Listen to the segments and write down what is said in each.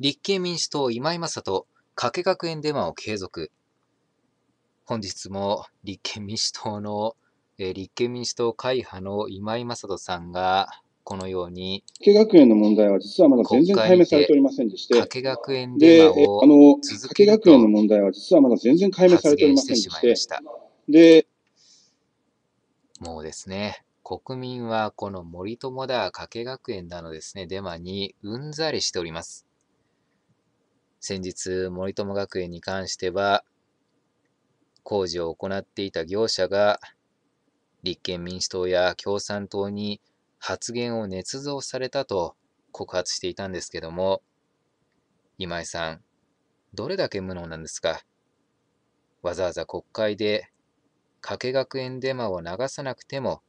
立憲民主党今井正人、加計学園デマを継続。本日も立憲民主党の、えー、立憲民主党会派の今井正人さんが、このように、加計学園の問題は実はまだ全然解明されておりませんでして、加計学園デマをあの、加計学園の問題は実はまだ全然解明されておりませんでして、しで、もうですね、国民はこの森友だ、加計学園だのですね、デマにうんざりしております。先日、森友学園に関しては、工事を行っていた業者が、立憲民主党や共産党に発言を捏造されたと告発していたんですけども、今井さん、どれだけ無能なんですか。わざわざ国会で、加計学園デマを流さなくても、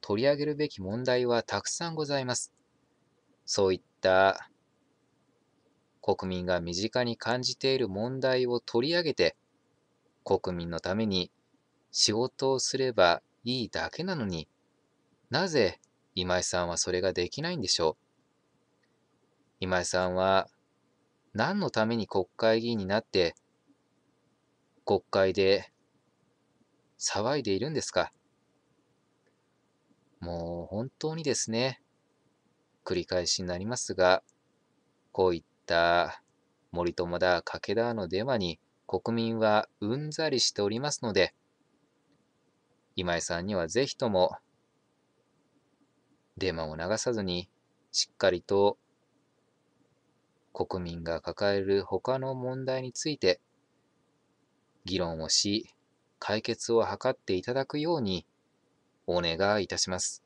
取り上げるべき問題はたくさんございます。そういった国民が身近に感じている問題を取り上げて、国民のために仕事をすればいいだけなのになぜ今井さんはそれができないんでしょう今井さんは何のために国会議員になって国会で騒いでいるんですかもう本当にですね繰り返しになりますがこういったた森友だ武田のデマに国民はうんざりしておりますので今井さんにはぜひともデマを流さずにしっかりと国民が抱える他の問題について議論をし解決を図っていただくようにお願いいたします。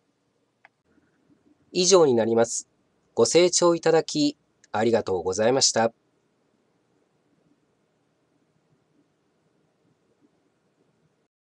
以上になります。ご清聴いただきありがとうございました。